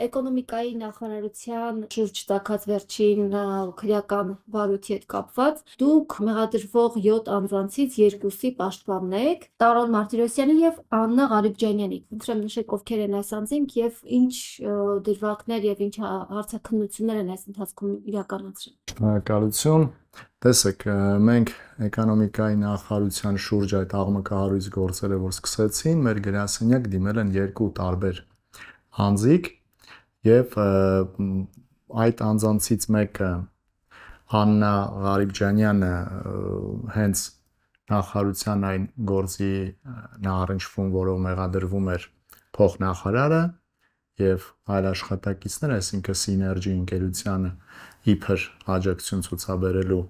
Էկոնոմիկայի նախարարության շուրջ տակած վերջին քրեական վարույթի հետ կապված դուք մեղադրվող 7 անձանցից երկուսի պաշտպանն եք՝ Տարոն Մարտիրոսյանը եւ Աննա Ղարիբջանյանը։ Խնդրեմ նշեք ովքեր են այս անձինք եւ ինչ դրվագներ եւ ինչ հա-, հարցակնություններ են այս ընթացքում իրականացրել։ Շնորհակալություն։ Տեսեք, մենք էկոնոմիկայի նախարարության շուրջ այդ աղմկահարույց գործերը, որ սկսեցին, մեր գրասենյակ դիմել են երկու տարբեր անձիկ, եւ այդ անձանցից մեկը Աննա Ղարիբջանյանը հենց նախարարության այն գործի նա առնչվում, որով մեղադրվում էր փոխնախարարը եւ այլ աշխատակիցները, այսինքն Synergy ընկերությանը իբր աջակցություն ցուցաբերելու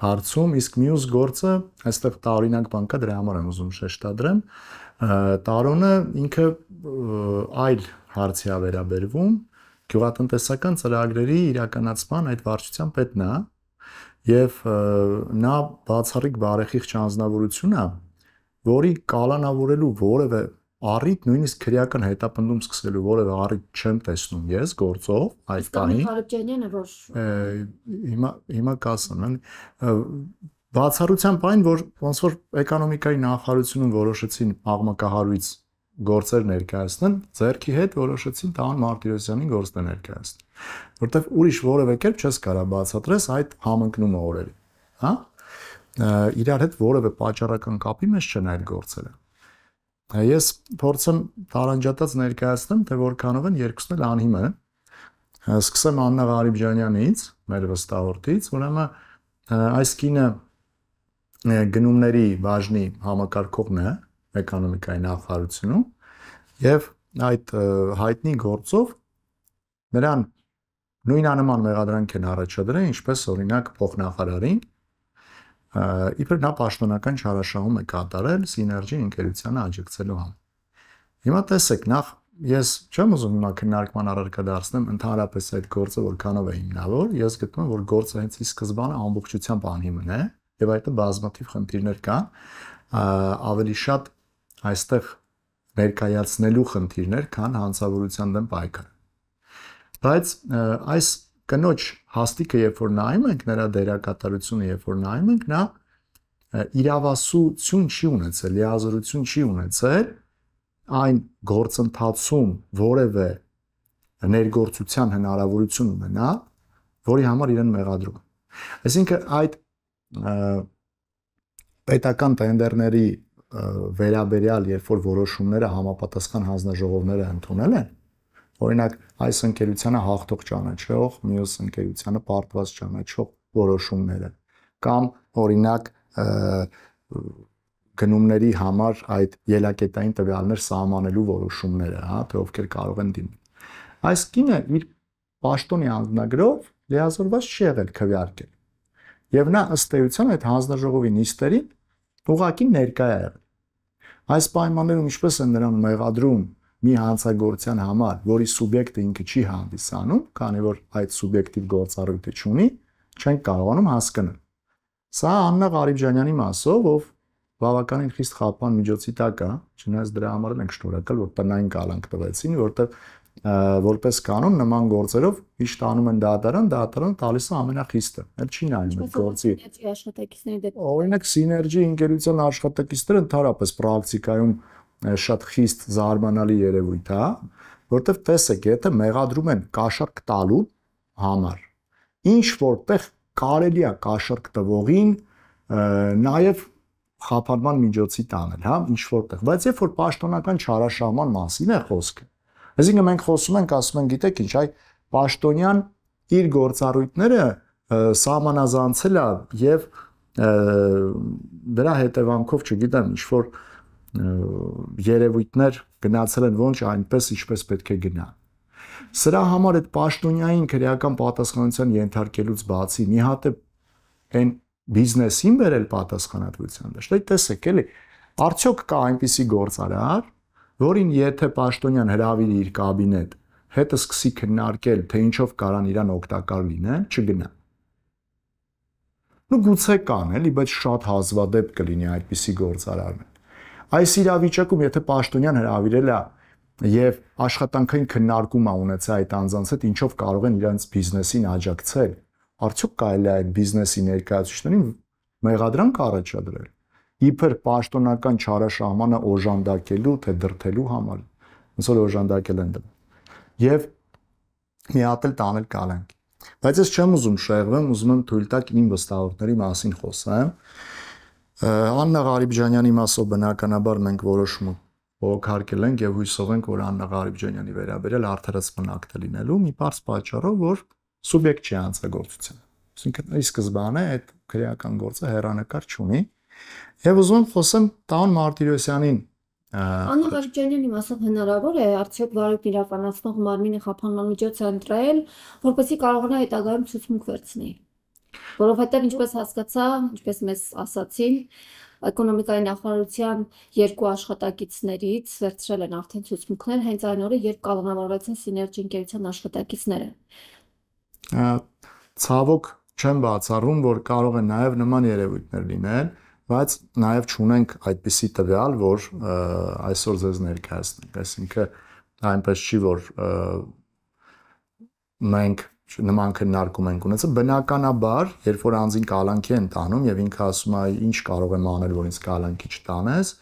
հարցում, իսկ մյուս գործը, այստեղ տարօրինակ բան կա, դրա համար եմ ուզում շեշտադրեմ, տարոնը ինքը այլ հարցի է վերաբերվում, գյուղատնտեսական ծրագրերի իրականացման այդ վարչության պետն է եւ նա բացառիկ բարեխիղճ անznավորություն է, որի կալանավորելու որևէ առիթ նույնիսկ քրեական հետապնդում սկսելու որևէ առիթ չեմ տեսնում ես գործով այս բանի։ Խարոջանյանը որ հիմա հիմա կասեմ, բացառությամբ այն, որ ոնց որ էկոնոմիկայի նախարարությունում որոշեցին աղմկահարույց գործեր ներկայացնեմ, зерքի հետ որոշեցին Տան Մարտիրոսյանի գործը ներկայացնել։ Որտեվ ուրիշ որևէ կերպ չես կարա բացատրես այդ համընկնում օրերին, հա? Իրար հետ որևէ պատճառական կապի մեջ չեն այդ գործերը։ Ես փորձեմ տարանջատած ներկայացնեմ, թե որքանով են երկուսն էլ անհիմն են։ Սկսեմ Աննա Ղարիբջանյանից, մեր վստահորդից, ուրեմն այս կինը գնումների բաժնի համակարգողն է, էկոնոմիկայի նախարարությունում եւ այդ հայտնի գործով նրան նույն անման մեղադրանք են առաջադրել, ինչպես օրինակ փոխնախարարին իբր նա պաշտոնական չարաշահում է կատարել սիներգի ընկերությանը աջակցելու համար։ Հիմա տեսեք, նախ ես չեմ ուզում նա քննարկման առարկա դարձնեմ ընդհանրապես այդ գործը որքանով է հիմնավոր, ես գտնում եմ, որ գործը հենց ի սկզբանե ամբողջությամբ անհիմն է եւ այդ բազմաթիվ խնդիրներ կան, ավելի շատ այստեղ ներկայացնելու խնդիրներ, քան հանցավորության դեմ պայքարը։ Բայց այս կնոջ հաստիկը, երբ որ նայում ենք նրա դերակատարությունը, երբ որ նայում ենք, նա իրավասություն չի ունեցել, լիազորություն չի ունեցել այն գործընթացում որևէ ներգործության հնարավորություն ունենա, որի համար իրեն մեղադրում։ Այսինքն այդ պետական տենդերների վերաբերյալ երբ որ որոշումները համապատասխան հանձնաժողովները ընդունել են օրինակ այս ընկերությանը հաղթող ճանաչող, մյուս ընկերությանը պարտված ճանաչող որոշումները կամ օրինակ գնումների համար այդ ելակետային տվյալներ սահմանելու որոշումները, հա, թե ովքեր կարող են դիմել։ Այս կինը իր պաշտոնի անձնագրով լիազորված չի եղել քվեարկել։ Եվ նա ըստ էության այդ հանձնաժողովի նիստերին ուղակի ներկա է եղել։ Այս պայմաններում ինչպես են նրան մեղադրում մի հանցագործության համար, որի սուբյեկտը ինքը չի հանդիսանում, քանի որ այդ սուբյեկտիվ գործառույթը չունի, չեն կարողանում հասկանալ։ Սա Աննա Ղարիբժանյանի մասով, ով բավականին խիստ խափան միջոցի տակ է, չնայած դրա համար ենք շնորհակալ, որ տնային կալանք տվեցին, որտեղ որպես կանոն նման գործերով միշտ անում են դատարան, դատարան տալիս է ամենախիստը։ Էլ չի նայում այդ գործի։ Օրինակ սիներգի ինտելիգենտ աշխատակիցները ընդհանրապես պրակտիկայում շատ խիստ զարմանալի երևույթ է, որովհետև տեսեք, եթե մեղադրում են կաշառք տալու համար, ինչ որտեղ կարելի է կաշառք տվողին նաև խափանման միջոցի տանել, հա, ինչ որտեղ։ Բայց երբ որ պաշտոնական չարաշահման մասին է խոսքը, Այսինքն մենք խոսում ենք, ասում են, գիտեք ինչ, այ Պաշտոնյան իր գործառույթները սահմանազանցել է եւ դրա հետևանքով, չգիտեմ, ինչ որ երևույթներ գնացել են ոնց այնպես ինչպես պետք է գնան։ Սրա համար այդ պաշտոնյային քրեական պատասխանության ենթարկելուց բացի մի հատ է այն բիզնեսին վերել պատասխանատվության դաշտ։ Այդ տեսեք էլի, արդյոք կա այնպիսի գործարար, որին եթե Պաշտոնյան հրավիրի իր կաբինետ, հետը սկսի քննարկել, թե ինչով կարան իրան օգտակար լինեն, չգնա։ Ну գուցե կան, էլի, բայց շատ հազվադեպ կլինի այդպիսի գործարարը։ Այս իրավիճակում եթե Պաշտոնյան հրավիրել է եւ աշխատանքային քննարկում ա ունեցա այդ անձանց հետ ինչով կարող են իրենց բիզնեսին աջակցել արդյոք կարելի է այդ բիզնեսի ներկայացուցիչներին մեղադրանք առաջադրել իբր պաշտոնական չարաշահմանը օժանդակելու թե դրթելու համար ոնց որ օժանդակել են դրան եւ մի հատ էլ տանել կալանք բայց ես չեմ ուզում շեղվեմ ուզում եմ թույլ տալ իմ վստահողների մասին խոսեմ Աննա Ղարիբջանյանի մասով բնականաբար մենք որոշում փոխարկել ենք եւ հույսով ենք որ Աննա Ղարիբջանյանի վերաբերել արդարաց բնակտ լինելու մի բարձ պատճառով որ սուբյեկտ չի անցագործության։ Այսինքն ի սկզբանե այդ քրեական գործը հերանեկար չունի, Եվ ուզում եմ խոսեմ Տան Մարտիրոսյանին։ Անվերջենին իմաստով հնարավոր է արդյոք վարույթ իրականացնող մարմինը խափանման միջոց ընտրել, որպեսզի կարողանա հետագայում ցուցմունք վերցնել։ Որովհետև ինչպես հասկացա, ինչպես մեզ ասացին, էկոնոմիկայի նախարարության երկու աշխատակիցներից վերցրել են արդեն ցուցմունքներ հենց այն օրը, երբ կալանավորվեցին Սիներջի ընկերության աշխատակիցները։ Ցավոք չեմ բացառում, որ կարող է նաև նման երևույթներ լինել, բայց նաև ճունենք այդպիսի տվյալ, որ այսօր ձեզ ներկայացնենք, այսինքն այնպես չի, որ մենք նման քննարկում ենք ունեցել բնականաբար երբ որ անձին կալանքի են տանում եւ ինքը ասում է ինչ կարող եմ անել որ ինձ կալանքի չտանես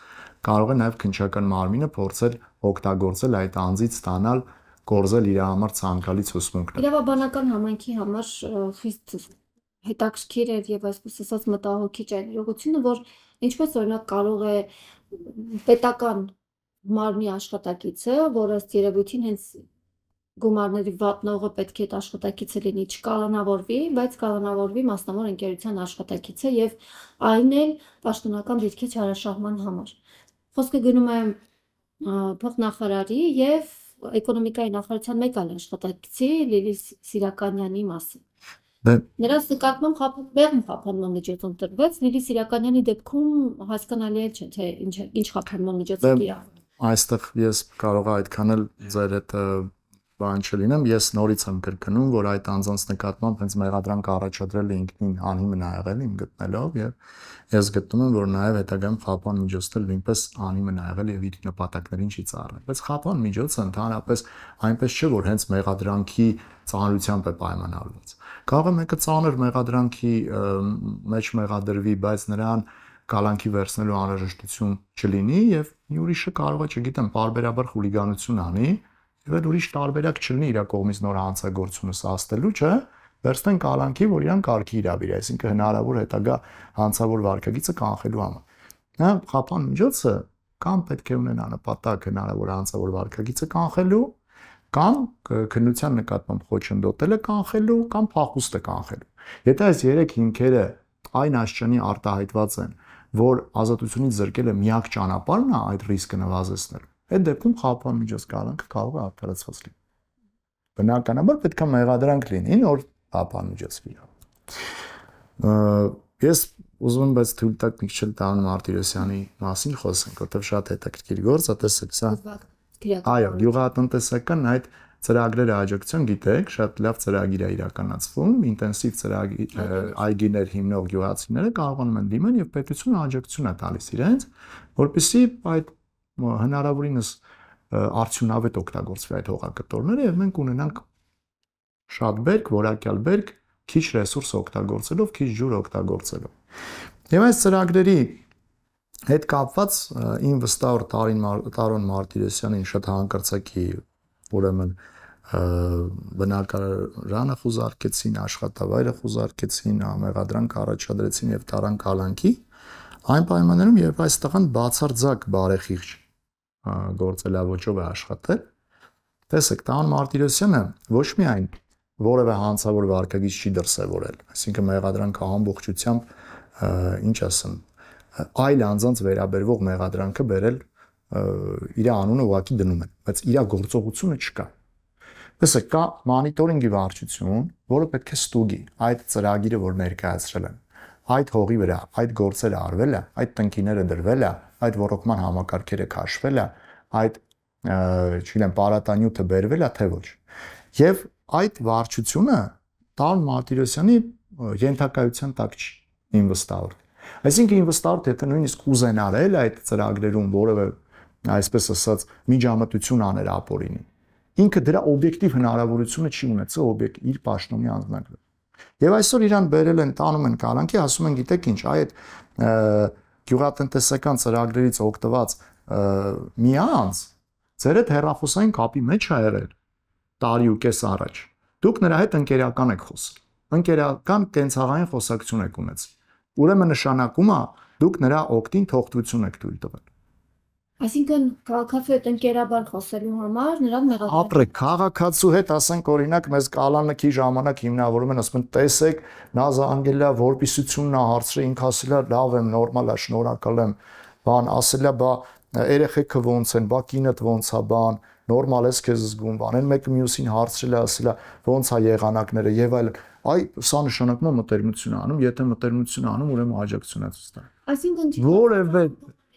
կարող է նաեւ քնչական մարմինը փորձել օգտագործել այդ անձից ստանալ գործել իր համար ցանկալից ուսմունքներ իրավաբանական համայնքի համար խիստ հետաքրքիր էր եւ այսպես ասած մտահոգիչ այն իրողությունը, որ ինչպես օրինակ կարող է պետական մարմնի աշխատակիցը, հա, որը ըստ երևույթին հենց գումարների վատնողը պետք է այդ աշխատակիցը լինի, չկալանավորվի, բայց կալանավորվի մասնավոր ընկերության աշխատակիցը եւ այն էլ պաշտոնական դիրքի չարաշահման համար։ Խոսքը գնում է փոխնախարարի եւ էկոնոմիկայի նախարարության մեկ այլ աշխատակիցի Լիլի Սիրականյանի մասին Նրանց նկատմամբ խափանվում խափանման միջոցում տրվեց, Լիլիս Սիրականյանի դեպքում հասկանալի է չէ, թե ինչ ինչ խափանման միջոցով իրավունք։ Այստեղ ես կարող եմ այդքան էլ ձեր հետ բան չլինեմ, ես նորից եմ կրկնում, որ այդ անձանց նկատմամբ հենց մեղադրանք առաջադրել է ինքնին անհիմն ա եղել իմ գտնելով եւ ես գտնում եմ, որ նաեւ հետագայում խափան միջոցը նույնպես անհիմն ա եղել եւ իր նպատակներին չի ծառայել։ Բայց խափան միջոցը ընդհանրապես այնպես չէ, որ հենց մեղադրանքի ծանրությամբ է պայմանավորված Կարող է մեկը ծանր մեղադրանքի մեջ մեղադրվի, բայց նրան գալանքի վերցնելու անհրաժեշտություն չլինի եւ մի ուրիշը կարող է, չգիտեմ, բարբերաբար խուլիգանություն անի եւ այլ ուրիշ տարբերակ չլինի իր կողմից նոր հանցագործությունը սաստելու, չէ՞ վերստեն կալանքի, որ իրան կարգի իրավիր, այսինքն հնարավոր հետագա հանցավոր վարկագիծը կանխելու համար։ Նա խափան միջոցը կամ պետք է ունենա նպատակ հնարավոր հանցավոր վարկագիծը կանխելու կամ քննության նկատմամբ խոչընդոտելը կանխելու կամ փախուստը կանխելու։ Եթե այս 3 հիմքերը այն աշճանի արտահայտված են, որ ազատությունից զրկելը միակ ճանապարհն է այդ ռիսկը նվազեցնել, այդ դեպքում խափան միջազգարանքը կարող է արդարացված լինի։ Բնականաբար պետք է մեղադրանք լինին, որ խափան միջազգի։ Ես ուզում եմ բայց թույլ տաք մի քիչ Տան Մարտիրոսյանի մասին խոսենք, որտեղ շատ հետաքրքիր գործ է տեսել սա։ Բակ Այո, գյուղատնտեսական այդ ծրագրերը աջակցություն գիտեք, շատ լավ ծրագիր է իրականացվում, ինտենսիվ ծրագիր այգիներ հիմնող գյուղացիները կարողանում են դիմել եւ պետությունը աջակցություն է տալիս իրենց, որպեսզի այդ հնարավորինս արդյունավետ օգտագործվի այդ հողակտորները եւ մենք ունենանք շատ բերք, որակյալ բերք, քիչ ռեսուրս օգտագործելով, քիչ ջուր օգտագործելով։ Եվ այս ծրագրերի հետ կապված ին վստահոր Տարին Տարոն Մարտիրոսյանին շատ հանկարծակի ուրեմն բնակարանը խուզարկեցին, աշխատավայրը խուզարկեցին, ամեղադրանք առաջադրեցին եւ տարան կալանքի այն պայմաններում, երբ այս տղան բացարձակ բարեխիղճ գործելավոճով է աշխատել, տեսեք, Տարոն Մարտիրոսյանը ոչ միայն որևէ հանցավոր վարկագիծ չի դրսևորել, այսինքն մեղադրանքը ամբողջությամբ ինչ ասեմ, այլ անձանց վերաբերվող մեղադրանքը բերել իր անունը ուղակի դնում են, բայց իր գործողությունը չկա։ Դեսը կա մոնիտորինգի վարչություն, որը պետք է ստուգի այդ ծրագիրը, որ ներկայացրել են։ Այդ հողի վրա այդ գործերը արվել է, այդ տնկիները դրվել է, այդ ռոռոկման համակարգերը քաշվել է, այդ չգիտեմ, պարատանյութը բերվել է թե ոչ։ Եվ այդ վարչությունը Տան Մարտիրոսյանի ենթակայության տակ չի, իմ վստահորեն։ Այսինքն ինքը ստարտ եթե նույնիսկ ուզենար էլ այդ ծրագրերում որևէ այսպես ասած միջամտություն աներ ապօրինի, ինքը դրա օբյեկտիվ հնարավորությունը չի ունեցա օբյեկտ իր աշնոմի անձնակը։ Եվ այսօր իրան բերել են, տանում են կալանքի, ասում են գիտեք ինչ, այ այդ գյուղատնտեսական ծրագրերից օգտված մի անձ ձեր հետ հերախոսային կապի մեջ է եղել տարի ու կես առաջ։ Դուք նրա հետ ընկերական եք խոսել։ Ընկերական կենցաղային խոսակցություն եք ունեցել։ Ուրեմն նշանակում է դուք նրա օկտին թողտվություն եք թույլ տվել։ Այսինքն քաղաքացու հետ ընկերաբար խոսելու համար նրան մեղադրել։ Ապրե քաղաքացու հետ, ասենք օրինակ, մեզ կալանքի ժամանակ հիմնավորում են, ասում են, տեսեք, նա զանգել է, որպիսությունն է հարցրել, ինք ասել է, լավ եմ, նորմալ է, շնորհակալ եմ։ Բան ասել է, բա երեխեքը ո՞նց են, բա կինդ ո՞նց է, բան նորմալ է քեզ զգում, բան են մեկը մյուսին հարցրել է, ասել է ո՞նց է եղանակները եւ այլն այ սա նշանակում է մտերմություն անում, եթե մտերմություն անում, ուրեմն աջակցություն է ցույց տալու։ Այսինքն որևէ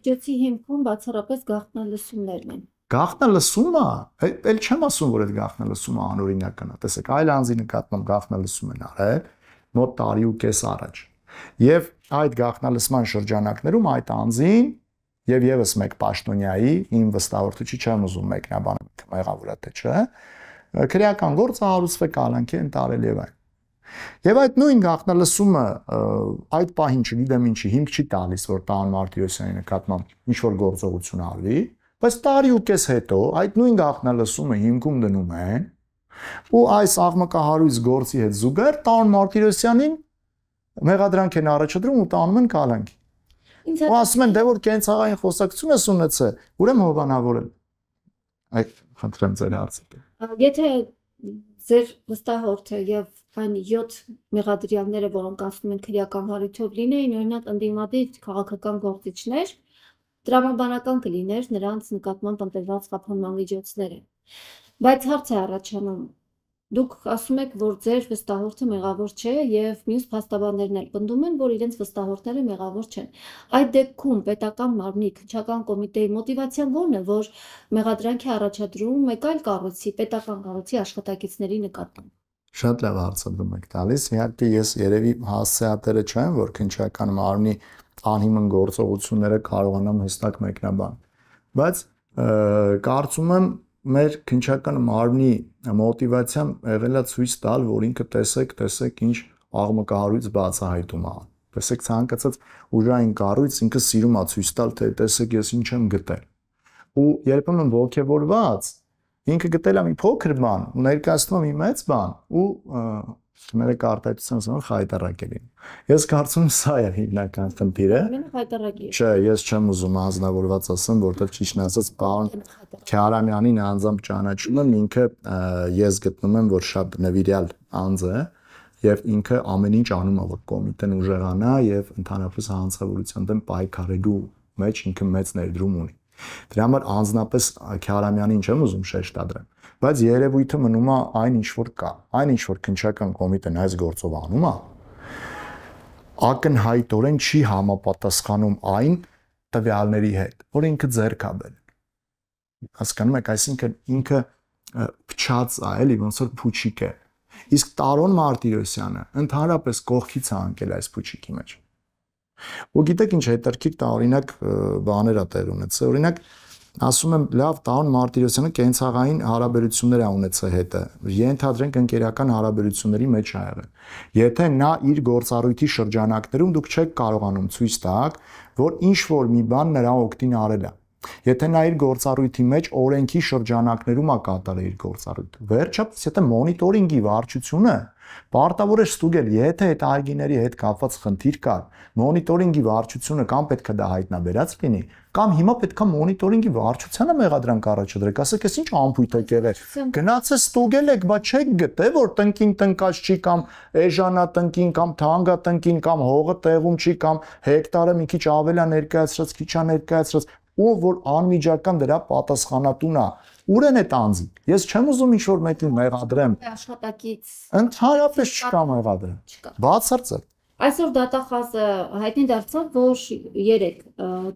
ջեցի հիմքում բացառապես գաղտնալսումներն են։ Գաղտնալսումը, էլ չեմ ասում, որ այդ գաղտնալսումը անօրինական է։ Տեսեք, այլ անձի նկատմամբ գաղտնալսում են արել մոտ տարի ու կես առաջ։ Եվ այդ գաղտնալսման շրջանակներում այդ անձին եւ եւս մեկ պաշտոնյայի իմ վստահորդիչի չեմ ուզում մեկնաբանել մեղավորը թե չէ։ Քրեական գործը հարուցվե կանանքի ընտարել եւ այն։ Եվ այդ նույն գաղտնալսումը այդ պահին չգիտեմ ինչի հիմք չի տալիս, որ Տան Մարտիրոսյանի նկատմամբ ինչ որ գործողություն արվի, բայց տարի ու կես հետո այդ նույն գաղտնալսումը հիմքում դնում են ու այս աղմկահարույց գործի հետ զուգահեռ Տան Մարտիրոսյանին մեղադրանք են առաջադրում ու տանում են կալանքի։ Ու ասում են, դե որ կենցաղային խոսակցություն ես ունեցել, ուրեմն հովանավոր է։ Այդ խնդրեմ ձեր հարցը։ Եթե ձեր վստահորդը եւ այն 7 մեղադրյալները, որոնք ասում են քրեական հարիթով լինեին, օրինակ ընդդիմադիր քաղաքական գործիչներ, դրամաբանական կլիներ նրանց նկատմամբ ընտրված խափանման միջոցները։ Բայց հարց է առաջանում, Դուք ասում եք, որ ձեր վստահորդը մեղավոր չէ եւ մյուս փաստաբաններն էլ պնդում են, որ իրենց վստահորդները մեղավոր չեն։ Այդ դեպքում պետական մարմնի քնչական կոմիտեի մոտիվացիան ո՞րն է, որ մեղադրանքի առաջադրում մեկ այլ կառույցի, պետական կառույցի աշխատակիցների նկատմամբ։ Շատ լավ հարցադրում եք տալիս։ Իհարկե ես երևի հասցեատերը չեմ, որ քնչական մարմնի անհիմն գործողությունները կարողանամ հստակ մեկնաբան։ Բայց կարծում եմ մեր քնչական մարմնի մոտիվացիան եղել է ցույց տալ, որ ինքը տեսեք, տեսեք ինչ աղմկահարույց բացահայտում է։ Տեսեք ցանկացած ուժային կառույց ինքը սիրում է ցույց տալ, թե տեսեք ես ինչ եմ գտել։ Ու երբեմն ողքեվորված ինքը գտել է մի փոքր բան, ներկայացնում է մի մեծ բան ու մերը կարտացան սա հայտարարելին։ Ես կարծում եմ սա է հիմնական խնդիրը։ Մեն հայտարարի։ Չէ, ես չեմ ուզում անznավորված ասեմ, որտեղ ճիշտ ասած պարոն Քյարամյանին անձամբ ճանաչում եմ, ինքը ես գտնում եմ, որ շատ նվիրյալ անձ է և ինքը ամեն ինչ անում է, որ կոմիտեն ուժեղանա եւ ընդհանրապես հանցավորության դեմ պայքարելու մեջ ինքը մեծ ներդրում ունի։ Դրա համար անznապես Քյարամյանին չեմ ուզում շեշտադրեմ բայց երևույթը մնում է այն ինչ որ կա։ Այն ինչ որ քնչական կոմիտեն այս գործով անում է, ակնհայտորեն չի համապատասխանում այն տվյալների հետ, որ ինքը ձեռք է բերել։ Հասկանում եք, այսինքն ինքը փչած է, էլի ոնց որ փուչիկ է։ Իսկ Տարոն Մարտիրոսյանը ընդհանրապես կողքից է անկել այս փուչիկի մեջ։ Ու գիտեք ինչ հետարքիկ տա օրինակ բաներ է տեր ունեցել։ Օրինակ ասում եմ լավ Տաուն Մարտիրոսյանը կենցաղային հարաբերություններ ա ունեցել հետը ենթադրենք ընկերական հարաբերությունների մեջ ա եղել եթե նա իր գործառույթի շրջանակներում դուք չեք կարողանում ցույց տալ որ ինչ որ մի բան նրա օգտին արել է Եթե նա իր գործառույթի մեջ օրենքի շրջանակներում ա կատարել իր գործառույթը, վերջապես եթե մոնիտորինգի վարչությունը Պարտավոր է ստուգել, եթե այդ այգիների հետ կապված խնդիր կա, մոնիտորինգի վարչությունը կամ պետք է դա հայտնաբերած լինի, կամ հիմա պետքա մոնիտորինգի վարչությանը մեղադրանք առաջադրեք, ասեք, «Էս ինչ ամփույթ եք եղել»։ Գնացե ստուգել եք, բա չեք գտե, որ տնկին տնկած չի կամ էժանա տնկին կամ թանգա տնկին կամ հողը տեղում չի կամ հեկտարը մի քիչ ավելա ներկայացրած, քիչ է ներկայացրած, ով որ անմիջական դրա պատասխանատուն է Ուր են այդ անձի։ Ես չեմ ուզում ինչ որ մեկին մեղադրեմ։ դե, Աշխատակից։ Ընդհանրապես չկա մեղադրը։ Բացարձակ։ Այսօր դատախազը հայտնի դարձավ, որ 3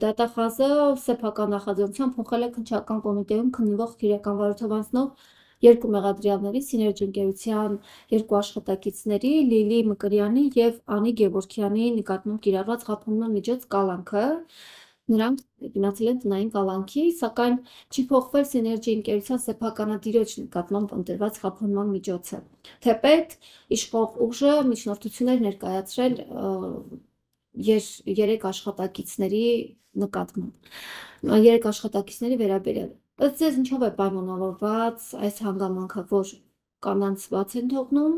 դատախազը սեփական նախաձեռնությամբ փոխել է քնչական կոմիտեում քննվող իրականվարությամբ անցնող երկու մեղադրյալների սիներջ ընկերության երկու աշխատակիցների Լիլի Մկրյանի եւ Անի Գևորքյանի նկատմամբ կիրառված խափանման միջոց կալանքը Նրանք գնացել են տնային կալանքի, սակայն չի փոխվել սիներգի ընկերության սեփականատիրոջ նկատմամբ ընտրված խափանման միջոցը։ Թեպետ իշխող ուժը միջնորդություններ ներկայացրել եր երեք աշխատակիցների նկատմամբ։ Երեք աշխատակիցների վերաբերյալ։ Ըստ ձեզ ինչով է պայմանավորված այս հանգամանքը, որ կանանց բաց են թողնում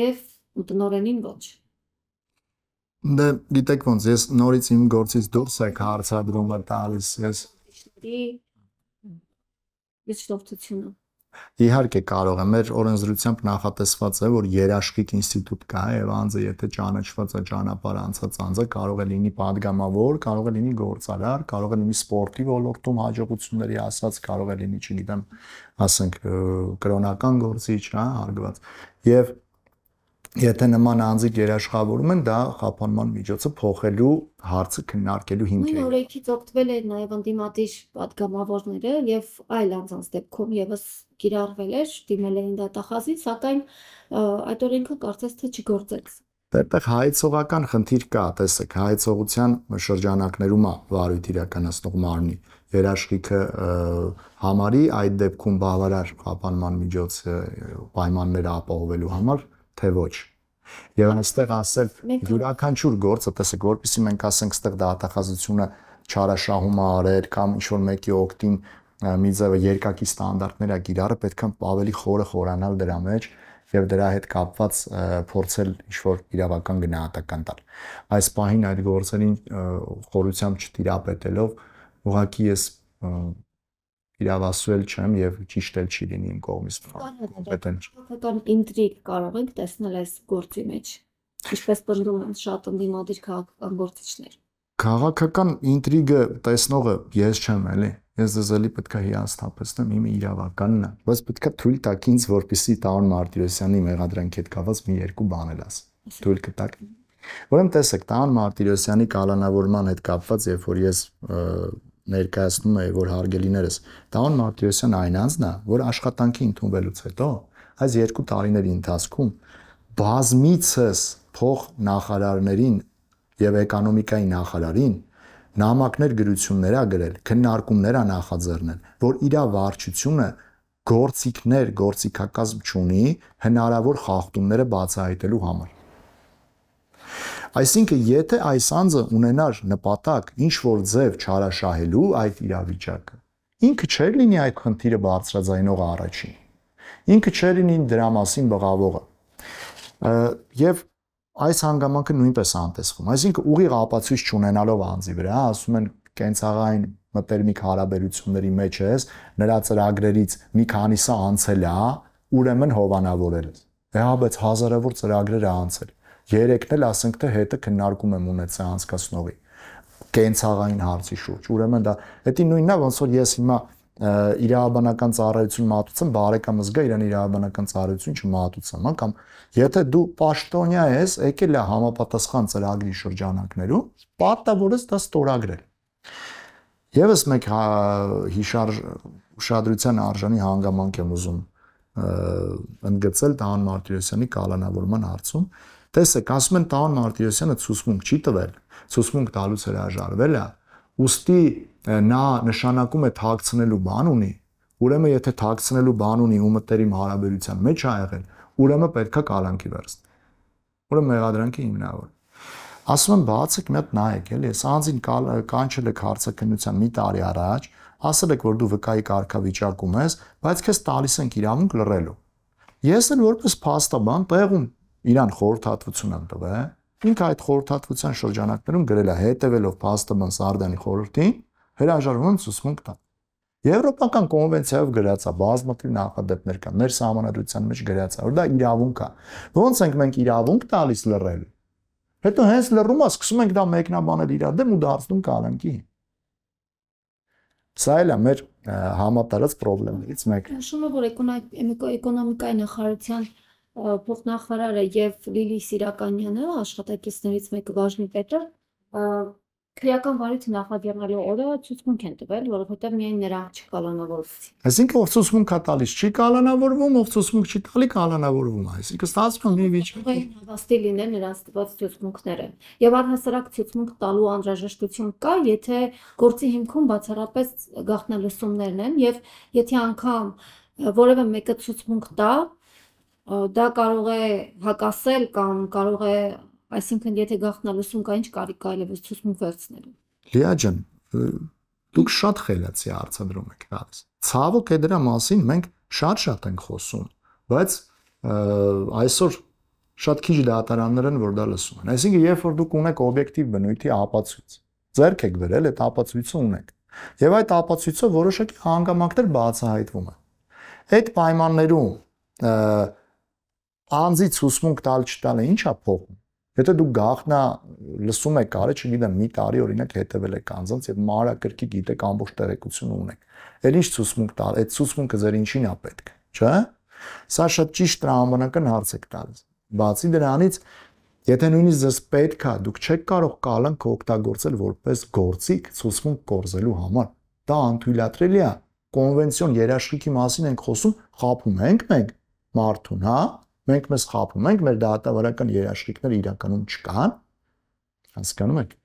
եւ տնորենին ոչ։ Դե գիտեք ոնց, ես նորից իմ գործից դուրս եք հարցադրումը տալիս, ես ես շտոփտությունը։ Իհարկե կարող է, մեր օրենսդրությամբ նախատեսված է, որ երաշխիք ինստիտուտ կա եւ անձը, եթե ճանաչված է ճանապարհ անցած անձը, կարող է լինի падգամավոր, կարող է լինի գործարար, կարող է լինի սպորտի ոլորտում հաջողությունների ասած, կարող է լինի, չգիտեմ, ասենք կրոնական գործիչ, հա, հարգված։ Եվ և Եթե նման անձիկ երաշխավորում են, դա խափանման միջոցը փոխելու հարցը քննարկելու հիմք է։ Նույն օրենքից օգտվել էր նաև ընդդիմադիր падգամավորները եւ այլ անձանց դեպքում եւս գիրառվել էր, դիմել էին դատախազին, սակայն այդ օրենքը կարծես թե չգործեց։ Դեռ հայեցողական խնդիր կա, տեսեք, հայեցողության շրջանակներում է վարույթ իրականացնող մարմնի երաշխիքը համարի այդ դեպքում բավարար խափանման միջոց պայմանները ապահովելու համար թե ոչ։ Եվ այստեղ ասել յուրաքանչյուր գործը, տեսեք, որpեսզի մենք ասենք, ստեղ դատախազությունը չարաշահում արել կամ ինչ որ մեկի օկտին մի ձև երկակի ստանդարտներ է գիրառը, պետք է ավելի խորը խորանալ դրա մեջ եւ դրա հետ կապված փորձել ինչ որ իրավական գնահատական տալ։ Այս պահին այդ գործերին խորությամբ չտիրապետելով ուղղակի ես իրավասվել չեմ եւ ճիշտ էլ չի լինի իմ կողմից կոմպետենտ։ Հետոն ինտրիգ կարող ենք տեսնել այս գործի մեջ։ Ինչպես բնդում են շատ ընդդիմադիր քաղաքական գործիչներ։ Քաղաքական ինտրիգը տեսնողը ես չեմ, էլի։ Ես դզելի պետք է հիանստապեցնեմ իմ իրավականն է, բայց պետք է թույլ տաք ինձ, որպեսի Տարոն Մարտիրոսյանի մեղադրանքի հետ կապված մի երկու բան լաս։ Թույլ կտակ։ Ուրեմն տեսեք, Տարոն Մարտիրոսյանի կալանավորման հետ կապված, երբ որ ես ներկայացնում է, որ հարգելիներս, Դավոն Մարտիրոսյան այն անձն է, որ աշխատանքի ընդունվելուց հետո այս երկու տարիների ընթացքում բազմիցս փող նախարարներին եւ էկոնոմիկայի նախարարին նամակներ գրություններ ա գրել, քննարկումներ ա նախաձեռնել, որ իր վարչությունը գործիքներ, գործիքակազմ չունի հնարավոր խախտումները բացահայտելու համար։ Այսինքն, եթե այս անձը ունենար նպատակ ինչ որ ձև չարաշահելու այդ իրավիճակը, ինքը չէր լինի այդ խնդիրը բարձրաձայնող առաջին։ Ինքը չէր լինի դրա մասին բղավողը։ Եվ այս հանգամանքը նույնպես անտեսվում։ Այսինքն ուղիղ ապացույց չունենալով անձի վրա, ասում են կենցաղային մտերմիկ հարաբերությունների մեջ ես, նրա ծրագրերից մի քանիսը անցել է, ուրեմն հովանավորել ես։ Հա, բայց հազարավոր ծրագրեր է անցել։ Երեքն էլ ասենք թե հետը քննարկում եմ ունեցա անցկացնողի կենցաղային հարցի շուրջ։ Ուրեմն դա դա նույնն է, ոնց որ ես հիմա իրավաբանական ծառայություն մատուցեմ, բարեկամս գա իրան իրավաբանական ծառայություն չմատուցեմ, հա, կամ եթե դու պաշտոնյա ես, եկել է համապատասխան ծրագրի շրջանակներում, պատվորես դա ստորագրել։ Եվս մեկ հա, հիշարժ ուշադրության արժանի հանգամանք եմ ուզում ընդգծել Տան Մարտիրոսյանի կալանավորման հարցում, Տեսեք, ասում են Տաուն Մարտիրոսյանը ցուսմունք չի տվել, ցուսմունք տալուց հրաժարվել է, ուստի նա նշանակում է թաքցնելու բան ունի։ Ուրեմն եթե թաքցնելու բան ունի ու մտերիմ հարաբերության մեջ ա եղել, ուրեմն պետքա կալանքի վերցնի։ Ուրեմն մեղադրանքի հիմնավորը ասում եմ բացեք մի հատ նայեք էլի ես անձին կանչել եք հարցակնության մի տարի առաջ ասել եք որ դու վկայի կարգավիճակում ես բայց քեզ տալիս ենք իրավունք լռելու ես էլ որպես փաստաբան տեղում իրան խորհրդատվություն են տվել։ Ինքը այդ խորհրդատվության շրջանակներում գրել է հետևելով Փաստման Սարդանի խորհրդին հրաժարվում եմ ցուցմունք տալ։ Եվրոպական կոնվենցիայով գրած է բազմաթիվ նախադեպներ կան, մեր համանadrության մեջ գրած է, որ դա իրավունք է։ Ոնց ենք մենք իրավունք տալիս լռել։ Հետո հենց լռումը սկսում ենք դա մեկնաբանել իր դեմ ու դարձնում կալանքի։ Սա էլ է մեր համատարած խնդիրներից մեկը։ Նշումը, որ էկոնոմիկայի նախարարության փոխնախարարը եւ Լիլի Սիրականյանը աշխատակիցներից մեկը բաժնի պետը քրեական վարույթի նախաձեռնելու օրը ցուցմունք են տվել, որովհետև միայն նրա չկալանավորվեցին։ Այսինքն ով ցուցմունք է տալիս, չի կալանավորվում, ով ցուցմունք չի տալի, կալանավորվում է։ Այսինքն ստացվում մի վիճակ։ Հավաստի լինել նրանց տված ցուցմունքները։ Եվ առհասարակ ցուցմունք տալու անհրաժեշտություն կա, եթե գործի հիմքում բացառապես գաղտնալուսումներն են եւ եթե անգամ որևէ մեկը ցուցմունք տա, դա կարող է հակասել կամ կարող է, այսինքն եթե գախտնալուսում կա ինչ կարիք այլևս ցուսմու վերցնելու։ Լիա ջան, դուք շատ խելացի արձադրում եք գալիս։ Ցավոք է դրա մասին մենք շատ-շատ ենք խոսում, բայց այսօր շատ քիչ դատարաններ են, որ դա լսում են։ Այսինքն երբ որ դուք ունեք օբյեկտիվ բնույթի ապացույց, ձերք եք գրել այդ ապացույցը ունեք։ Եվ այդ ապացույցով որոշակի հանգամանքներ բացահայտվում են։ Այդ պայմաններում անձից հուսմունք տալ չտալը ի՞նչ է փոխում։ Եթե դու գախնա լսում եք արը, չգիտեմ, մի տարի օրինակ հետևել եք անձանց եւ մարակրկի գիտեք ամբողջ տեղեկությունը ունեք։ Էլ ի՞նչ ցուսմունք տալ, այդ ցուսմունքը ձեր ինչին է պետք, չէ՞։ Սա շատ ճիշտ տրամաբանական հարց եք տալիս։ Բացի դրանից, եթե նույնիսկ ձեզ պետք է, դուք չեք կարող կալանք օգտագործել որպես գործիք ցուսմունք կորզելու համար։ Դա անթույլատրելի է։ Կոնվենցիոն երաշխիքի մասին ենք խոսում, խափում ենք մենք մարդուն, հա՞ մենք մեզ խափում ենք, մեր դատավարական երաշխիքները իրականում չկան։ Հասկանում եք։